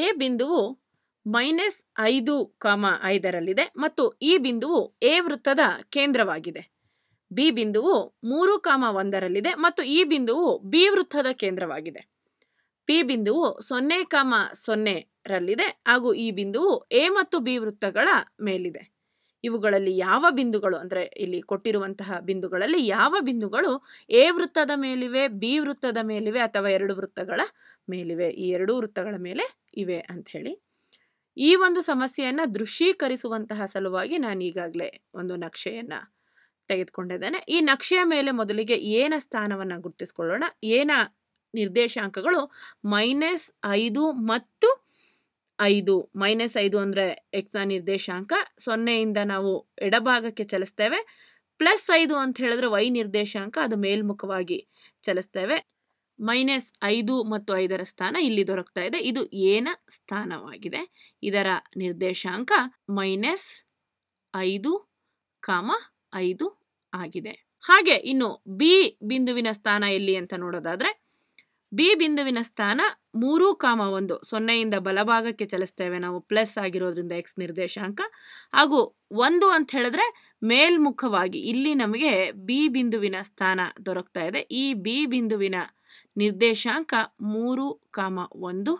A ಬಿಂದುವು minus ಐದು ಕಾಮ ಐದರಲ್ಲಿದೆ ಮತ್ತು ಈ ಬಿಂದುವು ಎ ವೃತ್ತದ ಕೇಂದ್ರವಾಗಿದೆ ಬಿ ಬಿಂದುವು ಮೂರು ಕಾಮ ಒಂದರಲ್ಲಿದೆ ಮತ್ತು ಈ ಬಿಂದುವು ಬಿ ವೃತ್ತದ ಕೇಂದ್ರವಾಗಿದೆ ಪಿ ಬಿಂದುವು ಸೊನ್ನೆ ಕಾಮ ಸೊನ್ನೆರಲ್ಲಿದೆ ಹಾಗೂ ಈ ಬಿಂದುವು ಎ ಮತ್ತು ಬಿ ವೃತ್ತಗಳ ಮೇಲಿದೆ ಇವುಗಳಲ್ಲಿ ಯಾವ ಬಿಂದುಗಳು ಅಂದರೆ ಇಲ್ಲಿ ಕೊಟ್ಟಿರುವಂತಹ ಬಿಂದುಗಳಲ್ಲಿ ಯಾವ ಬಿಂದುಗಳು ಎ ವೃತ್ತದ ಮೇಲಿವೆ ಬಿ ವೃತ್ತದ ಮೇಲಿವೆ ಅಥವಾ ಎರಡು ವೃತ್ತಗಳ ಮೇಲಿವೆ ಈ ಎರಡೂ ವೃತ್ತಗಳ ಮೇಲೆ ಇವೆ ಅಂತ ಹೇಳಿ ಈ ಒಂದು ಸಮಸ್ಯೆಯನ್ನು ದೃಶ್ಯೀಕರಿಸುವಂತಹ ಸಲುವಾಗಿ ನಾನು ಈಗಾಗಲೇ ಒಂದು ನಕ್ಷೆಯನ್ನು ತೆಗೆದುಕೊಂಡಿದ್ದೇನೆ ಈ ನಕ್ಷೆಯ ಮೇಲೆ ಮೊದಲಿಗೆ ಏನ ಸ್ಥಾನವನ್ನು ಗುರುತಿಸ್ಕೊಳ್ಳೋಣ ಏನ ನಿರ್ದೇಶಾಂಕಗಳು ಮೈನಸ್ ಐದು ಮತ್ತು ಐದು ಮೈನಸ್ ಐದು ಅಂದರೆ ಎಕ್ಸ್ನ ನಿರ್ದೇಶಾಂಕ ಸೊನ್ನೆಯಿಂದ ನಾವು ಎಡಭಾಗಕ್ಕೆ ಚಲಿಸ್ತೇವೆ ಪ್ಲಸ್ ಐದು ಅಂತ ಹೇಳಿದ್ರೆ ವೈ ನಿರ್ದೇಶಾಂಕ ಅದು ಮೇಲ್ಮುಖವಾಗಿ ಚಲಿಸ್ತೇವೆ ಮೈನಸ್ ಐದು ಮತ್ತು ಐದರ ಸ್ಥಾನ ಇಲ್ಲಿ ದೊರಕ್ತಾ ಇದೆ ಇದು ಏನ ಸ್ಥಾನವಾಗಿದೆ ಇದರ ನಿರ್ದೇಶಾಂಕ ಮೈನಸ್ ಐದು ಕಾಮ ಐದು ಆಗಿದೆ ಹಾಗೆ ಇನ್ನು ಬಿ ಬಿಂದುವಿನ ಸ್ಥಾನ ಎಲ್ಲಿ ಅಂತ ನೋಡೋದಾದ್ರೆ ಬಿ ಬಿಂದುವಿನ ಸ್ಥಾನ ಮೂರು ಕಾಮ ಒಂದು ಸೊನ್ನೆಯಿಂದ ಬಲಭಾಗಕ್ಕೆ ಚಲಿಸ್ತೇವೆ ನಾವು ಪ್ಲಸ್ ಆಗಿರೋದ್ರಿಂದ ಎಕ್ಸ್ ನಿರ್ದೇಶಾಂಕ ಹಾಗೂ ಒಂದು ಅಂತ ಹೇಳಿದ್ರೆ ಮೇಲ್ಮುಖವಾಗಿ ಇಲ್ಲಿ ನಮಗೆ ಬಿ ಬಿಂದುವಿನ ಸ್ಥಾನ ದೊರಕ್ತಾ ಇದೆ ಈ ಬಿ ಬಿಂದುವಿನ ನಿರ್ದೇಶಾಂಕ ಮೂರು ಕಾಮ ಒಂದು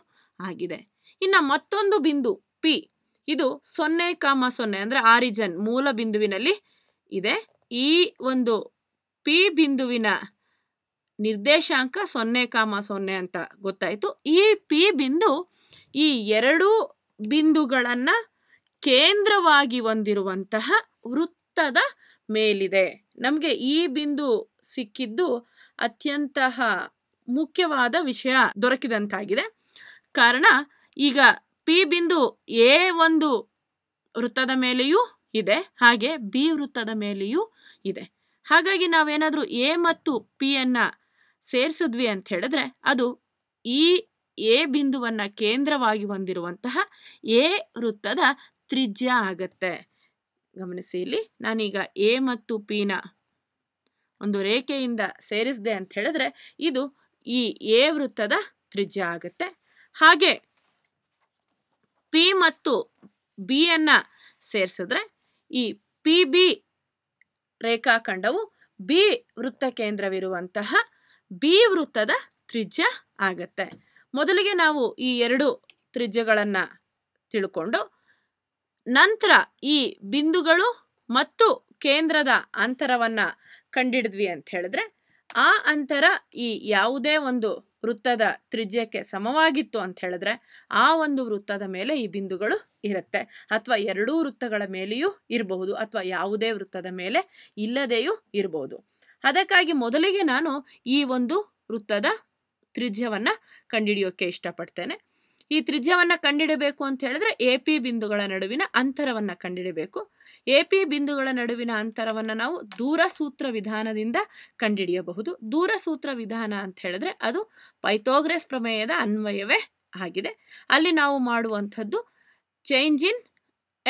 ಆಗಿದೆ ಇನ್ನು ಮತ್ತೊಂದು ಬಿಂದು ಪಿ ಇದು ಸೊನ್ನೆ ಕಾಮ ಸೊನ್ನೆ ಅಂದರೆ ಆರಿಜನ್ ಮೂಲ ಬಿಂದುವಿನಲ್ಲಿ ಇದೆ ಈ ಒಂದು ಪಿ ಬಿಂದುವಿನ ನಿರ್ದೇಶಾಂಕ ಸೊನ್ನೆ ಕಾಮ ಸೊನ್ನೆ ಅಂತ ಗೊತ್ತಾಯಿತು ಈ ಪಿ ಬಿಂದು ಈ ಎರಡೂ ಬಿಂದುಗಳನ್ನು ಕೇಂದ್ರವಾಗಿ ಹೊಂದಿರುವಂತಹ ವೃತ್ತದ ಮೇಲಿದೆ ನಮಗೆ ಈ ಬಿಂದು ಸಿಕ್ಕಿದ್ದು ಅತ್ಯಂತಹ ಮುಖ್ಯವಾದ ವಿಷಯ ದೊರಕಿದಂತಾಗಿದೆ ಕಾರಣ ಈಗ ಪಿ ಬಿಂದು ಎ ಒಂದು ವೃತ್ತದ ಮೇಲೆಯೂ ಇದೆ ಹಾಗೆ ಬಿ ವೃತ್ತದ ಮೇಲೆಯೂ ಇದೆ ಹಾಗಾಗಿ ನಾವೇನಾದರೂ ಎ ಮತ್ತು ಪಿಯನ್ನು ಸೇರಿಸಿದ್ವಿ ಅಂತ ಹೇಳಿದ್ರೆ ಅದು ಈ ಎ ಬಿಂದುವನ್ನು ಕೇಂದ್ರವಾಗಿ ಹೊಂದಿರುವಂತಹ ಎ ವೃತ್ತದ ತ್ರಿಜ್ಯ ಆಗತ್ತೆ ಗಮನಿಸಿ ಇಲ್ಲಿ ನಾನೀಗ ಎ ಮತ್ತು ಪಿನ ಒಂದು ರೇಖೆಯಿಂದ ಸೇರಿಸಿದೆ ಅಂತ ಹೇಳಿದ್ರೆ ಇದು ಈ ಎ ವೃತ್ತದ ತ್ರಿಜ್ಯ ಆಗುತ್ತೆ ಹಾಗೆ ಪಿ ಮತ್ತು ಬಿ ಅನ್ನ ಸೇರಿಸಿದ್ರೆ ಈ ಪಿ ಬಿ ರೇಖಾಖಂಡವು ಬಿ ವೃತ್ತ ಕೇಂದ್ರವಿರುವಂತಹ ಬಿ ವೃತ್ತದ ತ್ರಿಜ್ಯ ಆಗತ್ತೆ ಮೊದಲಿಗೆ ನಾವು ಈ ಎರಡು ತ್ರಿಜ್ಯಗಳನ್ನು ತಿಳ್ಕೊಂಡು ನಂತರ ಈ ಬಿಂದುಗಳು ಮತ್ತು ಕೇಂದ್ರದ ಅಂತರವನ್ನ ಕಂಡಿಡಿದ್ವಿ ಅಂತ ಹೇಳಿದ್ರೆ ಆ ಅಂತರ ಈ ಯಾವುದೇ ಒಂದು ವೃತ್ತದ ತ್ರಿಜ್ಯಕ್ಕೆ ಸಮವಾಗಿತ್ತು ಅಂತ ಹೇಳಿದ್ರೆ ಆ ಒಂದು ವೃತ್ತದ ಮೇಲೆ ಈ ಬಿಂದುಗಳು ಇರುತ್ತೆ ಅಥವಾ ಎರಡೂ ವೃತ್ತಗಳ ಮೇಲೆಯೂ ಇರಬಹುದು ಅಥವಾ ಯಾವುದೇ ವೃತ್ತದ ಮೇಲೆ ಇಲ್ಲದೆಯೂ ಇರಬಹುದು ಅದಕ್ಕಾಗಿ ಮೊದಲಿಗೆ ನಾನು ಈ ಒಂದು ವೃತ್ತದ ತ್ರಿಜ್ಯವನ್ನು ಕಂಡುಹಿಡಿಯೋಕೆ ಇಷ್ಟಪಡ್ತೇನೆ ಈ ತ್ರಿಜ್ಯವನ್ನು ಕಂಡಿಡಬೇಕು ಅಂತ ಹೇಳಿದ್ರೆ ಎ ಪಿ ಬಿಂದುಗಳ ನಡುವಿನ ಅಂತರವನ್ನು ಕಂಡುಹಿಡಬೇಕು ಎ ಪಿ ಬಿಂದುಗಳ ನಡುವಿನ ಅಂತರವನ್ನು ನಾವು ದೂರಸೂತ್ರ ವಿಧಾನದಿಂದ ಕಂಡುಹಿಡಿಯಬಹುದು ದೂರಸೂತ್ರ ವಿಧಾನ ಅಂತ ಹೇಳಿದ್ರೆ ಅದು ಪೈಥೋಗ್ರೆಸ್ ಪ್ರಮೇಯದ ಅನ್ವಯವೇ ಆಗಿದೆ ಅಲ್ಲಿ ನಾವು ಮಾಡುವಂಥದ್ದು change in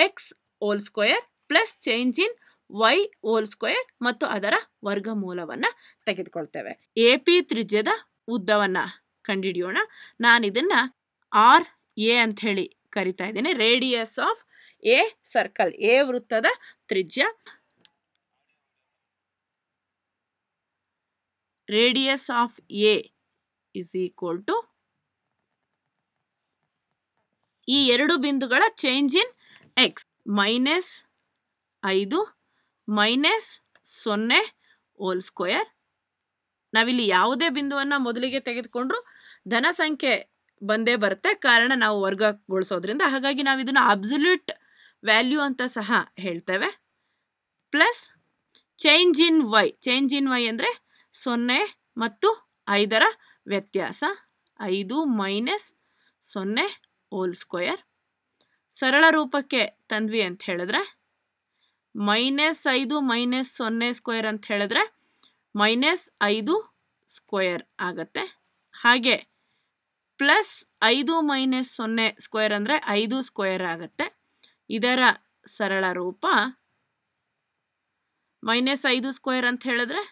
X whole square plus change in Y whole square ಮತ್ತು ಅದರ ವರ್ಗಮೂಲವನ್ನು ತೆಗೆದುಕೊಳ್ತೇವೆ ಎ ಪಿ ತ್ರಿಜ್ಯದ ಉದ್ದವನ್ನು ಕಂಡುಹಿಡಿಯೋಣ ನಾನು ಆರ್ ಎ ಅಂತ ಹೇಳಿ ಕರಿತಾ ಇದ್ದೀನಿ radius of A circle A ವೃತ್ತದ ತ್ರಿಜ್ಯ radius of A is equal to ಈ ಎರಡು ಬಿಂದುಗಳ ಚೇಂಜ್ ಇನ್ ಎಕ್ಸ್ ಮೈನಸ್ ಐದು ಮೈನಸ್ ಸೊನ್ನೆ ಹೋಲ್ ಸ್ಕ್ವಯರ್ ನಾವಿಲ್ಲಿ ಯಾವುದೇ ಬಿಂದುವನ್ನು ಮೊದಲಿಗೆ ತೆಗೆದುಕೊಂಡ್ರು ಧನಸಂಖ್ಯೆ ಬಂದೇ ಬರುತ್ತೆ ಕಾರಣ ನಾವು ವರ್ಗಗೊಳಿಸೋದ್ರಿಂದ ಹಾಗಾಗಿ ನಾವು ಇದನ್ನು ಅಬ್ಸಲ್ಯೂಟ್ ವ್ಯಾಲ್ಯೂ ಅಂತ ಸಹ ಹೇಳ್ತೇವೆ plus change in Y change in Y ಅಂದರೆ ಸೊನ್ನೆ ಮತ್ತು ಐದರ ವ್ಯತ್ಯಾಸ ಐದು ಮೈನಸ್ ಸೊನ್ನೆ ಹೋಲ್ ಸ್ಕ್ವಯರ್ ಸರಳ ರೂಪಕ್ಕೆ ತಂದ್ವಿ ಅಂತ ಹೇಳಿದ್ರೆ ಮೈನಸ್ ಐದು ಮೈನಸ್ ಸೊನ್ನೆ ಸ್ಕ್ವಯರ್ ಅಂತ ಹೇಳಿದ್ರೆ ಮೈನಸ್ ಐದು ಸ್ಕ್ವಯರ್ ಆಗತ್ತೆ ಹಾಗೆ ಪ್ಲಸ್ ಐದು ಮೈನಸ್ ಸೊನ್ನೆ ಸ್ಕ್ವೇರ್ ಅಂದರೆ ಐದು ಸ್ಕ್ವೇರ್ ಆಗುತ್ತೆ ಇದರ ಸರಳ ರೂಪ ಮೈನಸ್ ಐದು ಸ್ಕ್ವೇರ್ ಅಂತ ಹೇಳಿದ್ರೆ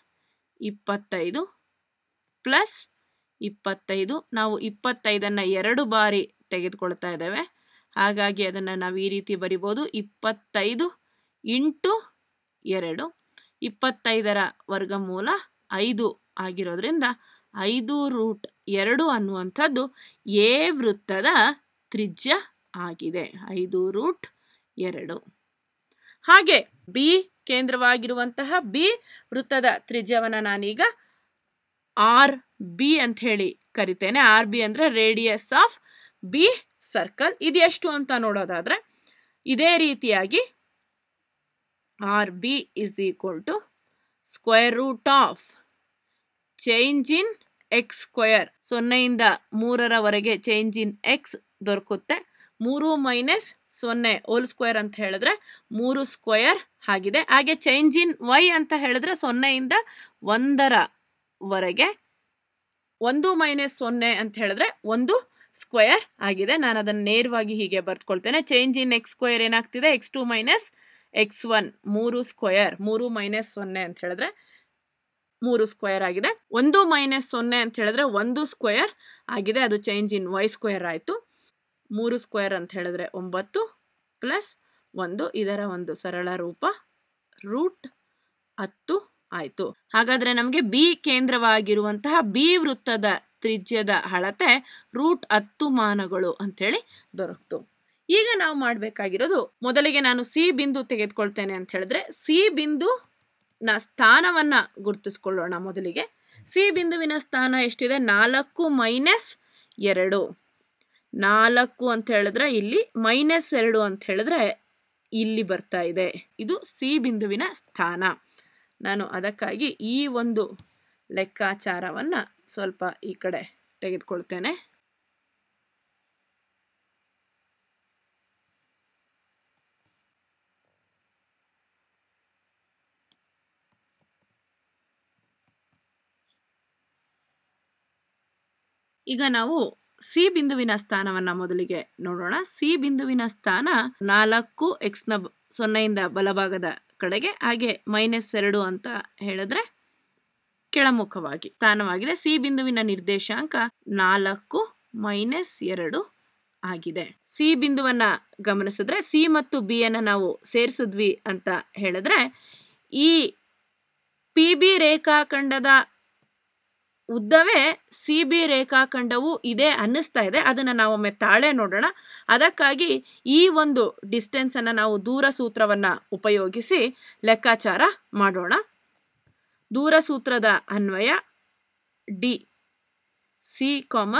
ಇಪ್ಪತ್ತೈದು ಪ್ಲಸ್ ಇಪ್ಪತ್ತೈದು ನಾವು ಇಪ್ಪತ್ತೈದನ್ನು ಎರಡು ಬಾರಿ ತೆಗೆದುಕೊಳ್ತಾ ಇದ್ದೇವೆ ಹಾಗಾಗಿ ಅದನ್ನು ನಾವು ಈ ರೀತಿ ಬರಿಬೋದು ಇಪ್ಪತ್ತೈದು ಇಂಟು ಎರಡು ಇಪ್ಪತ್ತೈದರ ವರ್ಗ ಮೂಲ ಐದು ಆಗಿರೋದ್ರಿಂದ ಐದು ರೂಟ್ ಎರಡು ಅನ್ನುವಂಥದ್ದು ಎ ವೃತ್ತದ ತ್ರಿಜ್ಯ ಆಗಿದೆ ಐದು ರೂಟ್ ಎರಡು ಹಾಗೆ ಬಿ ಕೇಂದ್ರವಾಗಿರುವಂತಹ ಬಿ ವೃತ್ತದ ತ್ರಿಜ್ಯವನ್ನು ನಾನೀಗ ಆರ್ ಬಿ ಅಂತ ಹೇಳಿ ಕರಿತೇನೆ ಆರ್ ಬಿ ಅಂದರೆ ರೇಡಿಯಸ್ ಆಫ್ ಬಿ ಸರ್ಕಲ್ ಇದು ಎಷ್ಟು ಅಂತ ನೋಡೋದಾದರೆ ಇದೇ ರೀತಿಯಾಗಿ R B is equal to square root of change in X square ಸೊನ್ನೆಯಿಂದ ಮೂರರವರೆಗೆ ಚೇಂಜ್ ಇನ್ ಎಕ್ಸ್ ದೊರಕುತ್ತೆ ಮೂರು ಮೈನಸ್ ಸೊನ್ನೆ ಓಲ್ ಸ್ಕ್ವೇರ್ ಅಂತ ಹೇಳಿದ್ರೆ ಮೂರು ಸ್ಕ್ವೇರ್ ಆಗಿದೆ ಹಾಗೆ ಚೇಂಜ್ ಇನ್ ವೈ ಅಂತ ಹೇಳಿದ್ರೆ ಸೊನ್ನೆಯಿಂದ ಒಂದರವರೆಗೆ ಒಂದು ಮೈನಸ್ ಸೊನ್ನೆ ಅಂತ ಹೇಳಿದ್ರೆ ಒಂದು ಸ್ಕ್ವೇರ್ ಆಗಿದೆ ನಾನು ಅದನ್ನು ನೇರವಾಗಿ ಹೀಗೆ ಬರ್ತ್ಕೊಳ್ತೇನೆ ಚೇಂಜ್ ಇನ್ ಎಕ್ಸ್ ಸ್ಕ್ವೇರ್ ಏನಾಗ್ತಿದೆ X two minus X one ಮೂರು ಸ್ಕ್ವೇರ್ ಮೂರು ಮೈನಸ್ ಸೊನ್ನೆ ಅಂತ ಹೇಳಿದ್ರೆ ಮೂರು ಸ್ಕ್ವೇರ್ ಆಗಿದೆ ಒಂದು ಮೈನಸ್ ಸೊನ್ನೆ ಅಂತ ಹೇಳಿದ್ರೆ ಒಂದು ಸ್ಕ್ವೇರ್ ಆಗಿದೆ ಅದು ಚೇಂಜ್ ಇನ್ ವೈ ಸ್ಕ್ವೇರ್ ಆಯಿತು ಮೂರು ಸ್ಕ್ವೇರ್ ಅಂತ ಹೇಳಿದ್ರೆ ಒಂಬತ್ತು ಪ್ಲಸ್ ಒಂದು ಇದರ ಒಂದು ಸರಳ ರೂಪ ರೂಟ್ ಹತ್ತು ಆಯಿತು ಹಾಗಾದರೆ ನಮಗೆ ಬಿ ಕೇಂದ್ರವಾಗಿರುವಂತಹ ಬಿ ವೃತ್ತದ ತ್ರಿಜ್ಯದ ಅಳತೆ ರೂಟ್ ಹತ್ತು ಮಾನಗಳು ಅಂಥೇಳಿ ದೊರಕ್ತು ಈಗ ನಾವು ಮಾಡಬೇಕಾಗಿರೋದು ಮೊದಲಿಗೆ ನಾನು ಸಿ ಬಿಂದು ತೆಗೆದುಕೊಳ್ತೇನೆ ಅಂತ ಹೇಳಿದ್ರೆ ಸಿ ಬಿಂದು ನ ಸ್ಥಾನವನ್ನು ಗುರುತಿಸ್ಕೊಳ್ಳೋಣ ಮೊದಲಿಗೆ ಸಿ ಬಿಂದುವಿನ ಸ್ಥಾನ ಎಷ್ಟಿದೆ ನಾಲ್ಕು ಮೈನಸ್ ಎರಡು ನಾಲ್ಕು ಅಂತ ಹೇಳಿದ್ರೆ ಇಲ್ಲಿ ಮೈನಸ್ ಎರಡು ಅಂತ ಹೇಳಿದ್ರೆ ಇಲ್ಲಿ ಬರ್ತಾ ಇದೆ ಇದು ಸಿ ಬಿಂದುವಿನ ಸ್ಥಾನ ನಾನು ಅದಕ್ಕಾಗಿ ಈ ಒಂದು ಲೆಕ್ಕಾಚಾರವನ್ನ ಸ್ವಲ್ಪ ಈ ಕಡೆ ತೆಗೆದುಕೊಳ್ತೇನೆ ಈಗ ನಾವು ಸಿ ಬಿಂದುವಿನ ಸ್ಥಾನವನ್ನು ಮೊದಲಿಗೆ ನೋಡೋಣ ಸಿ ಬಿಂದುವಿನ ಸ್ಥಾನ ನಾಲ್ಕು ನ ಸೊನ್ನೆಯಿಂದ ಬಲಭಾಗದ ಕಡೆಗೆ ಹಾಗೆ ಮೈನಸ್ ಎರಡು ಅಂತ ಹೇಳಿದ್ರೆ ಕೆಳಮುಖವಾಗಿ ಸ್ಥಾನವಾಗಿದೆ ಸಿ ಬಿಂದುವಿನ ನಿರ್ದೇಶಾಂಕ ನಾಲ್ಕು ಮೈನಸ್ ಎರಡು ಆಗಿದೆ ಸಿ ಬಿಂದುವನ್ನ ಗಮನಿಸಿದ್ರೆ ಸಿ ಮತ್ತು ಬಿ ಅನ್ನ ನಾವು ಸೇರಿಸಿದ್ವಿ ಅಂತ ಹೇಳಿದ್ರೆ ಈ ಪಿ ಬಿ ರೇಖಾಖಂಡದ ಉದ್ದವೇ ಸಿ ಬಿ ರೇಖಾಖಂಡವು ಇದೆ ಅನ್ನಿಸ್ತಾ ಇದೆ ಅದನ್ನು ನಾವೊಮ್ಮೆ ತಾಳೆ ನೋಡೋಣ ಅದಕ್ಕಾಗಿ ಈ ಒಂದು ಡಿಸ್ಟೆನ್ಸನ್ನು ನಾವು ದೂರ ಸೂತ್ರವನ್ನು ಉಪಯೋಗಿಸಿ ಲೆಕ್ಕಾಚಾರ ಮಾಡೋಣ ದೂರ ಸೂತ್ರದ ಅನ್ವಯ ಡಿ ಸಿ ಕಾಮ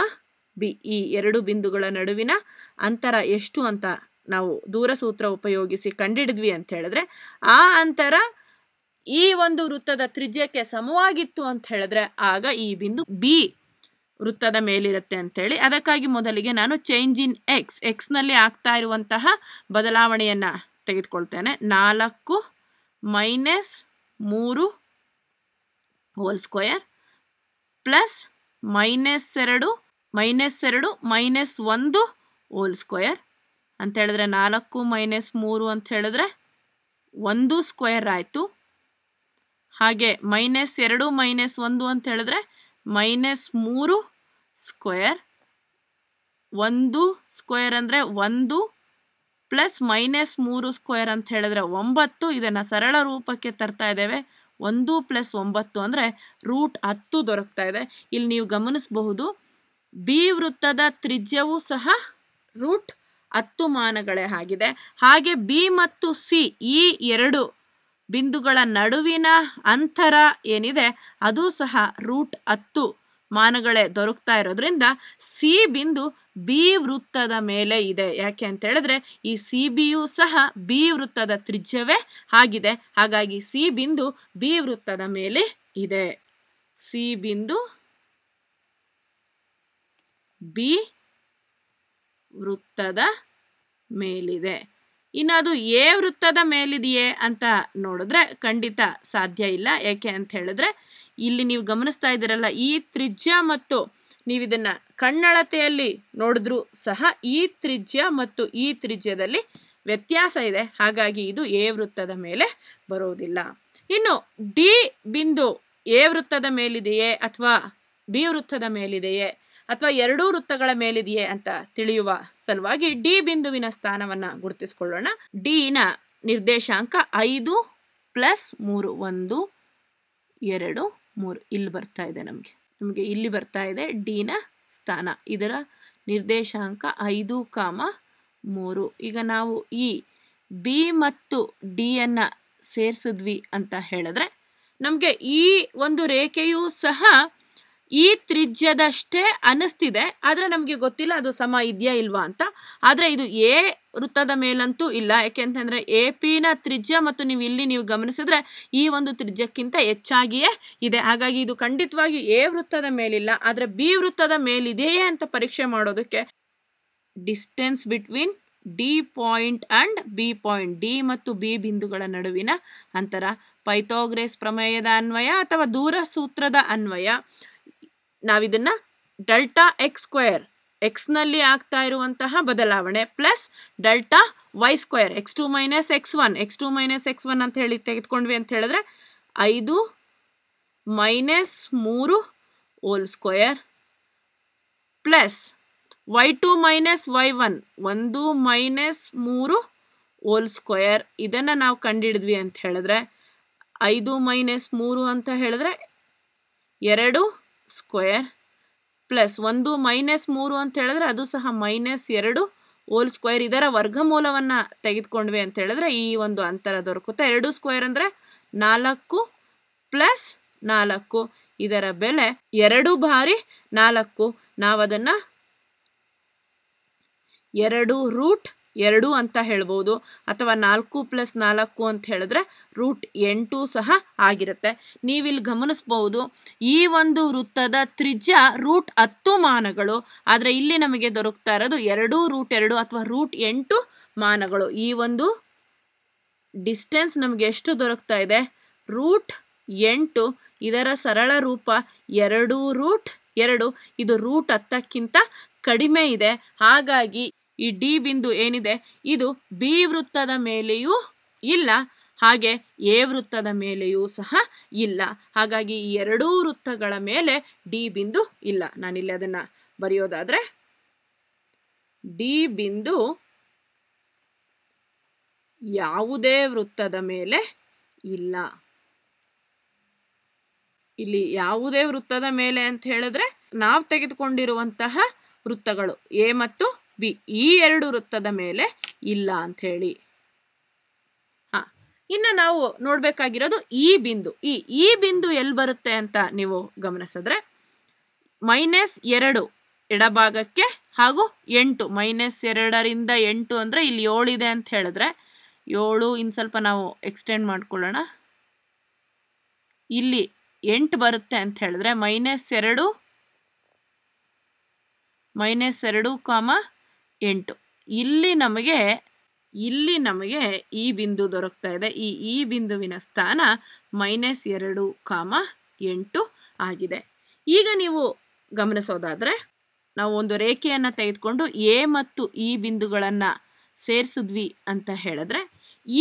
ಬಿ ಈ ಎರಡು ಬಿಂದುಗಳ ನಡುವಿನ ಅಂತರ ಎಷ್ಟು ಅಂತ ನಾವು ದೂರ ಸೂತ್ರ ಉಪಯೋಗಿಸಿ ಕಂಡಿಡಿದ್ವಿ ಅಂತ ಹೇಳಿದ್ರೆ ಆ ಅಂತರ ಈ ಒಂದು ವೃತ್ತದ ತ್ರಿಜ್ಯಕ್ಕೆ ಸಮವಾಗಿತ್ತು ಅಂತ ಹೇಳಿದ್ರೆ ಆಗ ಈ ಬಿಂದು ಬಿ ವೃತ್ತದ ಮೇಲಿರುತ್ತೆ ಅಂತೇಳಿ ಅದಕ್ಕಾಗಿ ಮೊದಲಿಗೆ ನಾನು ಚೇಂಜ್ ಇನ್ ಎಕ್ಸ್ ಎಕ್ಸ್ನಲ್ಲಿ ಆಗ್ತಾ ಇರುವಂತಹ ಬದಲಾವಣೆಯನ್ನ ತೆಗೆದುಕೊಳ್ತೇನೆ ನಾಲ್ಕು ಮೈನಸ್ ಮೂರು ಹೋಲ್ ಸ್ಕ್ವಯರ್ ಪ್ಲಸ್ ಮೈನಸ್ ಎರಡು ಮೈನಸ್ ಎರಡು ಮೈನಸ್ ಒಂದು ಹೋಲ್ ಸ್ಕ್ವಯರ್ ಅಂತ ಹೇಳಿದ್ರೆ ನಾಲ್ಕು ಮೈನಸ್ ಮೂರು ಅಂತ ಹೇಳಿದ್ರೆ ಒಂದು ಸ್ಕ್ವಯರ್ ಆಯಿತು ಹಾಗೆ ಮೈನಸ್ ಎರಡು ಮೈನಸ್ ಒಂದು ಅಂತ ಹೇಳಿದ್ರೆ ಮೈನಸ್ ಮೂರು ಸ್ಕ್ವೇರ್ ಒಂದು ಸ್ಕ್ವೇರ್ ಅಂದರೆ ಒಂದು ಪ್ಲಸ್ ಮೈನಸ್ ಮೂರು ಸ್ಕ್ವೇರ್ ಅಂತ ಹೇಳಿದ್ರೆ ಒಂಬತ್ತು ಇದನ್ನು ಸರಳ ರೂಪಕ್ಕೆ ತರ್ತಾ ಇದ್ದೇವೆ ಒಂದು ಪ್ಲಸ್ ಒಂಬತ್ತು ಅಂದರೆ ರೂಟ್ ಹತ್ತು ದೊರಕ್ತಾ ಇದೆ ಇಲ್ಲಿ ನೀವು ಗಮನಿಸಬಹುದು ಬಿ ವೃತ್ತದ ತ್ರಿಜ್ಯವೂ ಸಹ ರೂಟ್ ಹತ್ತು ಮಾನಗಳೇ ಆಗಿದೆ ಹಾಗೆ ಬಿ ಮತ್ತು ಸಿ ಈ ಎರಡು ಬಿಂದುಗಳ ನಡುವಿನ ಅಂತರ ಏನಿದೆ ಅದು ಸಹ ರೂಟ್ ಹತ್ತು ಮಾನಗಳೇ ದೊರಕ್ತಾ ಇರೋದ್ರಿಂದ ಸಿ ಬಿಂದು ಬಿ ವೃತ್ತದ ಮೇಲೆ ಇದೆ ಯಾಕೆ ಅಂತ ಹೇಳಿದ್ರೆ ಈ ಸಿ ಬಿಯು ಸಹ ಬಿ ವೃತ್ತದ ತ್ರಿಜ್ಯವೇ ಆಗಿದೆ ಹಾಗಾಗಿ ಸಿ ಬಿಂದು ಬಿ ವೃತ್ತದ ಮೇಲೆ ಇದೆ ಸಿ ಬಿಂದು ಬಿ ವೃತ್ತದ ಮೇಲಿದೆ ಇನ್ನು ಅದು ಎ ವೃತ್ತದ ಮೇಲಿದೆಯೇ ಅಂತ ನೋಡಿದ್ರೆ ಖಂಡಿತ ಸಾಧ್ಯ ಇಲ್ಲ ಯಾಕೆ ಅಂತ ಹೇಳಿದ್ರೆ ಇಲ್ಲಿ ನೀವು ಗಮನಿಸ್ತಾ ಇದ್ದೀರಲ್ಲ ಈ ತ್ರಿಜ್ಯ ಮತ್ತು ನೀವು ಇದನ್ನ ಕಣ್ಣಳತೆಯಲ್ಲಿ ನೋಡಿದ್ರು ಸಹ ಈ ತ್ರಿಜ್ಯ ಮತ್ತು ಈ ತ್ರಿಜ್ಯದಲ್ಲಿ ವ್ಯತ್ಯಾಸ ಇದೆ ಹಾಗಾಗಿ ಇದು ಎ ವೃತ್ತದ ಮೇಲೆ ಬರೋದಿಲ್ಲ ಇನ್ನು ಡಿ ಬಿಂದು ಎ ವೃತ್ತದ ಮೇಲಿದೆಯೇ ಅಥವಾ ಬಿ ವೃತ್ತದ ಮೇಲಿದೆಯೇ ಅಥವಾ ಎರಡೂ ವೃತ್ತಗಳ ಮೇಲಿದೆಯೇ ಅಂತ ತಿಳಿಯುವ ಸಲುವಾಗಿ ಡಿ ಬಿಂದುವಿನ ಸ್ಥಾನವನ್ನು ಗುರುತಿಸಿಕೊಳ್ಳೋಣ ಡಿನ ನಿರ್ದೇಶಾಂಕ ಐದು ಪ್ಲಸ್ ಮೂರು ಒಂದು ಎರಡು ಮೂರು ಇಲ್ಲಿ ಬರ್ತಾ ಇದೆ ನಮಗೆ ನಮಗೆ ಇಲ್ಲಿ ಬರ್ತಾ ಇದೆ ಡಿನ ಸ್ಥಾನ ಇದರ ನಿರ್ದೇಶಾಂಕ ಐದು ಕಾಮ ಮೂರು ಈಗ ನಾವು ಈ ಬಿ ಮತ್ತು ಡಿಯನ್ನು ಸೇರಿಸಿದ್ವಿ ಅಂತ ಹೇಳಿದ್ರೆ ನಮಗೆ ಈ ಒಂದು ರೇಖೆಯೂ ಸಹ ಈ ತ್ರಿಜ್ಯದಷ್ಟೇ ಅನಿಸ್ತಿದೆ ಆದರೆ ನಮಗೆ ಗೊತ್ತಿಲ್ಲ ಅದು ಸಮ ಇದೆಯಾ ಇಲ್ವಾ ಅಂತ ಆದರೆ ಇದು ಎ ವೃತ್ತದ ಮೇಲಂತೂ ಇಲ್ಲ ಯಾಕೆಂತಂದರೆ ಎ ಪಿನ ತ್ರಿಜ್ಯ ಮತ್ತು ನೀವು ಇಲ್ಲಿ ನೀವು ಗಮನಿಸಿದ್ರೆ ಈ ಒಂದು ತ್ರಿಜ್ಯಕ್ಕಿಂತ ಹೆಚ್ಚಾಗಿಯೇ ಇದೆ ಹಾಗಾಗಿ ಇದು ಖಂಡಿತವಾಗಿ ಎ ವೃತ್ತದ ಮೇಲಿಲ್ಲ ಆದರೆ ಬಿ ವೃತ್ತದ ಮೇಲಿದೆಯೇ ಅಂತ ಪರೀಕ್ಷೆ ಮಾಡೋದಕ್ಕೆ distance between D point and B point D ಮತ್ತು ಬಿ ಬಿಂದುಗಳ ನಡುವಿನ ಅಂತರ ಪೈಥೋಗ್ರೆಸ್ ಪ್ರಮೇಯದ ಅನ್ವಯ ಅಥವಾ ದೂರ ಸೂತ್ರದ ಅನ್ವಯ ನಾವಿದನ್ನು ಡೆಲ್ಟಾ ಎಕ್ಸ್ ಸ್ಕ್ವೇರ್ ಎಕ್ಸ್ನಲ್ಲಿ ಆಗ್ತಾ ಇರುವಂತಹ ಬದಲಾವಣೆ plus delta Y square X two minus X one X two minus X one ಅಂತ ಹೇಳಿ ತೆಗೆದುಕೊಂಡ್ವಿ ಅಂತ ಹೇಳಿದ್ರೆ ಐದು ಮೈನಸ್ ಮೂರು whole square plus Y two minus Y one ಒಂದು ಮೈನಸ್ ಮೂರು ಓಲ್ ಸ್ಕ್ವೇರ್ ಇದನ್ನು ನಾವು ಕಂಡಿಡಿದ್ವಿ ಅಂತ ಹೇಳಿದ್ರೆ ಐದು ಮೈನಸ್ ಮೂರು ಅಂತ ಹೇಳಿದ್ರೆ ಎರಡು ಸ್ಕ್ವೇರ್ ಪ್ಲಸ್ ಒಂದು ಮೈನಸ್ ಮೂರು ಅಂತ ಹೇಳಿದ್ರೆ ಅದು ಸಹ ಮೈನಸ್ ಎರಡು ಓಲ್ ಸ್ಕ್ವೇರ್ ಇದರ ವರ್ಗಮೂಲವನ್ನು ತೆಗೆದುಕೊಂಡ್ವಿ ಅಂತ ಹೇಳಿದ್ರೆ ಈ ಒಂದು ಅಂತರ ದೊರಕುತ್ತೆ ಎರಡು ಸ್ಕ್ವೇರ್ ಅಂದರೆ ನಾಲ್ಕು ಪ್ಲಸ್ ನಾಲ್ಕು ಇದರ ಬೆಲೆ ಎರಡು ಬಾರಿ ನಾಲ್ಕು ನಾವದನ್ನು ಎರಡು ರೂಟ್ ಎರಡು ಅಂತ ಹೇಳ್ಬೋದು ಅಥವಾ ನಾಲ್ಕು ಪ್ಲಸ್ ನಾಲ್ಕು ಅಂತ ಹೇಳಿದ್ರೆ ರೂಟ್ ಎಂಟು ಸಹ ಆಗಿರುತ್ತೆ ನೀವಿಲ್ಲಿ ಗಮನಿಸ್ಬೋದು ಈ ಒಂದು ವೃತ್ತದ ತ್ರಿಜ್ಯ ರೂಟ್ ಹತ್ತು ಮಾನಗಳು ಆದರೆ ಇಲ್ಲಿ ನಮಗೆ ದೊರಕ್ತಾ ಇರೋದು ಎರಡು ರೂಟ್ ಎರಡು ಅಥವಾ ರೂಟ್ ಎಂಟು ಮಾನಗಳು ಈ ಒಂದು ಡಿಸ್ಟೆನ್ಸ್ ನಮಗೆ ಎಷ್ಟು ದೊರಕ್ತಾ ಇದೆ ರೂಟ್ ಎಂಟು ಇದರ ಸರಳ ರೂಪ ಎರಡು ರೂಟ್ ಎರಡು ಇದು ರೂಟ್ ಹತ್ತಕ್ಕಿಂತ ಕಡಿಮೆ ಇದೆ ಹಾಗಾಗಿ ಈ ಡಿ ಬಿಂದು ಏನಿದೆ ಇದು ಬಿ ವೃತ್ತದ ಮೇಲೆಯೂ ಇಲ್ಲ ಹಾಗೆ ಎ ವೃತ್ತದ ಮೇಲೆಯೂ ಸಹ ಇಲ್ಲ ಹಾಗಾಗಿ ಈ ಎರಡೂ ವೃತ್ತಗಳ ಮೇಲೆ ಡಿ ಬಿಂದು ಇಲ್ಲ ನಾನಿಲ್ಲಿ ಅದನ್ನ ಬರೆಯೋದಾದ್ರೆ ಡಿ ಬಿಂದು ಯಾವುದೇ ವೃತ್ತದ ಮೇಲೆ ಇಲ್ಲ ಇಲ್ಲಿ ಯಾವುದೇ ವೃತ್ತದ ಮೇಲೆ ಅಂತ ಹೇಳಿದ್ರೆ ನಾವು ತೆಗೆದುಕೊಂಡಿರುವಂತಹ ವೃತ್ತಗಳು ಎ ಮತ್ತು ಬಿ ಈ ಎರಡು ವೃತ್ತದ ಮೇಲೆ ಇಲ್ಲ ಹೇಳಿ ಹಾಂ ಇನ್ನು ನಾವು ನೋಡಬೇಕಾಗಿರೋದು ಈ ಬಿಂದು ಈ ಈ ಬಿಂದು ಎಲ್ಲಿ ಬರುತ್ತೆ ಅಂತ ನೀವು ಗಮನಿಸಿದ್ರೆ ಮೈನಸ್ ಎರಡು ಎಡಭಾಗಕ್ಕೆ ಹಾಗೂ ಎಂಟು ಮೈನಸ್ ಎರಡರಿಂದ ಎಂಟು ಅಂದರೆ ಇಲ್ಲಿ ಇದೆ ಅಂತ ಹೇಳಿದ್ರೆ ಏಳು ಇನ್ನು ಸ್ವಲ್ಪ ನಾವು ಎಕ್ಸ್ಟೆಂಡ್ ಮಾಡ್ಕೊಳ್ಳೋಣ ಇಲ್ಲಿ ಎಂಟು ಬರುತ್ತೆ ಅಂತ ಹೇಳಿದ್ರೆ ಮೈನಸ್ ಎರಡು ಮೈನಸ್ ಎರಡು ಕಾಮ ಎಂಟು ಇಲ್ಲಿ ನಮಗೆ ಇಲ್ಲಿ ನಮಗೆ ಈ ಬಿಂದು ದೊರಕ್ತಾ ಇದೆ ಈ ಈ ಬಿಂದುವಿನ ಸ್ಥಾನ ಮೈನಸ್ ಎರಡು ಕಾಮ ಎಂಟು ಆಗಿದೆ ಈಗ ನೀವು ಗಮನಿಸೋದಾದರೆ ನಾವು ಒಂದು ರೇಖೆಯನ್ನು ತೆಗೆದುಕೊಂಡು ಎ ಮತ್ತು ಈ ಬಿಂದುಗಳನ್ನು ಸೇರಿಸಿದ್ವಿ ಅಂತ ಹೇಳಿದ್ರೆ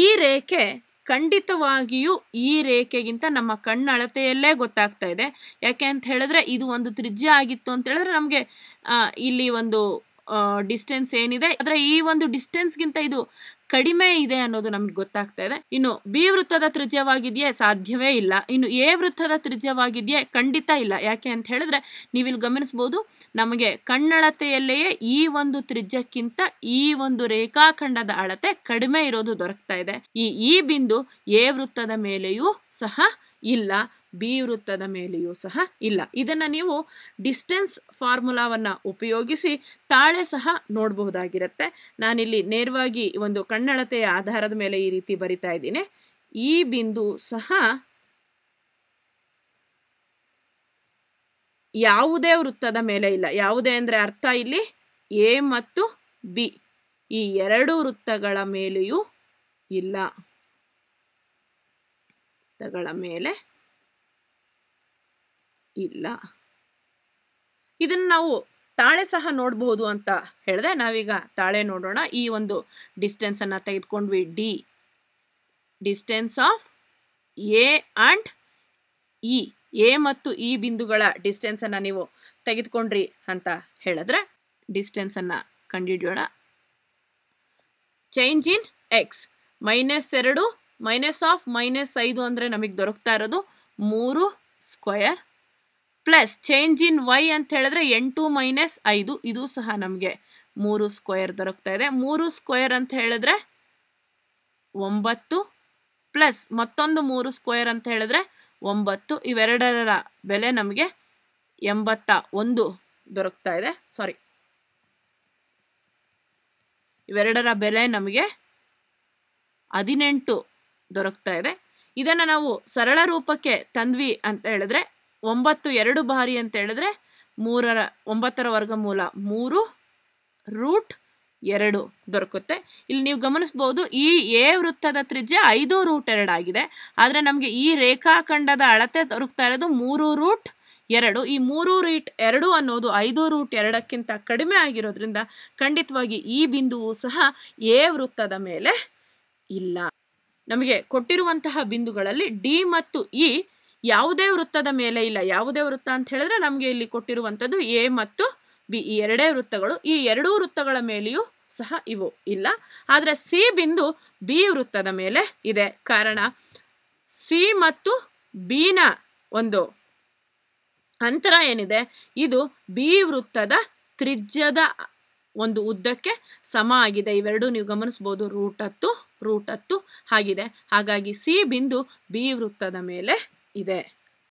ಈ ರೇಖೆ ಖಂಡಿತವಾಗಿಯೂ ಈ ರೇಖೆಗಿಂತ ನಮ್ಮ ಕಣ್ಣಳತೆಯಲ್ಲೇ ಗೊತ್ತಾಗ್ತಾ ಇದೆ ಯಾಕೆ ಅಂತ ಹೇಳಿದ್ರೆ ಇದು ಒಂದು ತ್ರಿಜ್ಯ ಆಗಿತ್ತು ಅಂತ ಹೇಳಿದ್ರೆ ನಮಗೆ ಇಲ್ಲಿ ಒಂದು ಡಿಸ್ಟೆನ್ಸ್ ಏನಿದೆ ಆದರೆ ಈ ಒಂದು ಡಿಸ್ಟೆನ್ಸ್ಗಿಂತ ಇದು ಕಡಿಮೆ ಇದೆ ಅನ್ನೋದು ನಮ್ಗೆ ಗೊತ್ತಾಗ್ತಾ ಇದೆ ಇನ್ನು ಬಿ ವೃತ್ತದ ತ್ರಿಜ್ಯವಾಗಿದೆಯೇ ಸಾಧ್ಯವೇ ಇಲ್ಲ ಇನ್ನು ಎ ವೃತ್ತದ ತ್ರಿಜ್ಯವಾಗಿದೆಯೇ ಖಂಡಿತ ಇಲ್ಲ ಯಾಕೆ ಅಂತ ಹೇಳಿದ್ರೆ ನೀವಿಲ್ಲಿ ಗಮನಿಸ್ಬೋದು ನಮಗೆ ಕಣ್ಣಳತೆಯಲ್ಲಿಯೇ ಈ ಒಂದು ತ್ರಿಜ್ಯಕ್ಕಿಂತ ಈ ಒಂದು ರೇಖಾಖಂಡದ ಅಳತೆ ಕಡಿಮೆ ಇರೋದು ದೊರಕ್ತಾ ಇದೆ ಈ ಈ ಬಿಂದು ಎ ವೃತ್ತದ ಮೇಲೆಯೂ ಸಹ ಇಲ್ಲ ಬಿ ವೃತ್ತದ ಮೇಲೆಯೂ ಸಹ ಇಲ್ಲ ಇದನ್ನು ನೀವು ಡಿಸ್ಟೆನ್ಸ್ ಫಾರ್ಮುಲಾವನ್ನು ಉಪಯೋಗಿಸಿ ತಾಳೆ ಸಹ ನೋಡಬಹುದಾಗಿರುತ್ತೆ ನಾನಿಲ್ಲಿ ನೇರವಾಗಿ ಒಂದು ಕನ್ನಡತೆಯ ಆಧಾರದ ಮೇಲೆ ಈ ರೀತಿ ಬರಿತಾ ಇದ್ದೀನಿ ಈ ಬಿಂದು ಸಹ ಯಾವುದೇ ವೃತ್ತದ ಮೇಲೆ ಇಲ್ಲ ಯಾವುದೇ ಅಂದರೆ ಅರ್ಥ ಇಲ್ಲಿ ಎ ಮತ್ತು ಬಿ ಈ ಎರಡು ವೃತ್ತಗಳ ಮೇಲೆಯೂ ಇಲ್ಲ ವೃತ್ತಗಳ ಮೇಲೆ ಇಲ್ಲ ಇದನ್ನು ನಾವು ತಾಳೆ ಸಹ ನೋಡಬಹುದು ಅಂತ ಹೇಳಿದೆ ನಾವೀಗ ತಾಳೆ ನೋಡೋಣ ಈ ಒಂದು ಡಿಸ್ಟೆನ್ಸನ್ನು ತೆಗೆದುಕೊಂಡ್ವಿ D distance of A and E A ಮತ್ತು ಇ e ಬಿಂದುಗಳ ಡಿಸ್ಟೆನ್ಸನ್ನು ನೀವು ತೆಗೆದುಕೊಂಡ್ರಿ ಅಂತ ಹೇಳಿದ್ರೆ ಡಿಸ್ಟೆನ್ಸನ್ನು ಕಂಡುಹಿಡಿಯೋಣ ಚೇಂಜ್ ಇನ್ ಎಕ್ಸ್ ಮೈನಸ್ ಎರಡು ಮೈನಸ್ ಆಫ್ ಮೈನಸ್ ಐದು ಅಂದರೆ ನಮಗೆ ದೊರಕ್ತಾ ಇರೋದು ಮೂರು square plus change in Y ಅಂತ ಹೇಳಿದ್ರೆ ಎಂಟು ಮೈನಸ್ ಐದು ಇದು ಸಹ ನಮಗೆ ಮೂರು ಸ್ಕ್ವೇರ್ ದೊರಕ್ತಾ ಇದೆ ಮೂರು ಸ್ಕ್ವೇರ್ ಅಂತ ಹೇಳಿದ್ರೆ ಒಂಬತ್ತು ಪ್ಲಸ್ ಮತ್ತೊಂದು ಮೂರು ಸ್ಕ್ವೇರ್ ಅಂತ ಹೇಳಿದ್ರೆ ಒಂಬತ್ತು ಇವೆರಡರ ಬೆಲೆ ನಮಗೆ ಎಂಬತ್ತ ಒಂದು ದೊರಕ್ತಾ ಇದೆ ಸಾರಿ ಇವೆರಡರ ಬೆಲೆ ನಮಗೆ ಹದಿನೆಂಟು ದೊರಕ್ತಾ ಇದೆ ಇದನ್ನು ನಾವು ಸರಳ ರೂಪಕ್ಕೆ ತಂದ್ವಿ ಅಂತ ಹೇಳಿದ್ರೆ ಒಂಬತ್ತು ಎರಡು ಬಾರಿ ಅಂತ ಹೇಳಿದ್ರೆ ಮೂರರ ಒಂಬತ್ತರ ವರ್ಗಮೂಲ ಮೂರು ರೂಟ್ ಎರಡು ದೊರಕುತ್ತೆ ಇಲ್ಲಿ ನೀವು ಗಮನಿಸ್ಬೋದು ಈ ಎ ವೃತ್ತದ ತ್ರಿಜ್ಯ ಐದು ರೂಟ್ ಎರಡು ಆಗಿದೆ ಆದರೆ ನಮಗೆ ಈ ರೇಖಾಖಂಡದ ಅಳತೆ ದೊರಕ್ತಾ ಇರೋದು ಮೂರು ರೂಟ್ ಎರಡು ಈ ಮೂರು ರೂಟ್ ಎರಡು ಅನ್ನೋದು ಐದು ರೂಟ್ ಎರಡಕ್ಕಿಂತ ಕಡಿಮೆ ಆಗಿರೋದ್ರಿಂದ ಖಂಡಿತವಾಗಿ ಈ ಬಿಂದುವು ಸಹ ಎ ವೃತ್ತದ ಮೇಲೆ ಇಲ್ಲ ನಮಗೆ ಕೊಟ್ಟಿರುವಂತಹ ಬಿಂದುಗಳಲ್ಲಿ ಡಿ ಮತ್ತು ಇ ಯಾವುದೇ ವೃತ್ತದ ಮೇಲೆ ಇಲ್ಲ ಯಾವುದೇ ವೃತ್ತ ಅಂತ ಹೇಳಿದ್ರೆ ನಮಗೆ ಇಲ್ಲಿ ಕೊಟ್ಟಿರುವಂಥದ್ದು ಎ ಮತ್ತು ಬಿ ಈ ಎರಡೇ ವೃತ್ತಗಳು ಈ ಎರಡೂ ವೃತ್ತಗಳ ಮೇಲೆಯೂ ಸಹ ಇವು ಇಲ್ಲ ಆದರೆ ಸಿ ಬಿಂದು ಬಿ ವೃತ್ತದ ಮೇಲೆ ಇದೆ ಕಾರಣ ಸಿ ಮತ್ತು ಬಿನ ಒಂದು ಅಂತರ ಏನಿದೆ ಇದು ಬಿ ವೃತ್ತದ ತ್ರಿಜ್ಯದ ಒಂದು ಉದ್ದಕ್ಕೆ ಸಮ ಆಗಿದೆ ಇವೆರಡೂ ನೀವು ಗಮನಿಸ್ಬೋದು ರೂಟ್ ಹತ್ತು ರೂಟ್ ಹತ್ತು ಆಗಿದೆ ಹಾಗಾಗಿ ಸಿ ಬಿಂದು ಬಿ ವೃತ್ತದ ಮೇಲೆ There.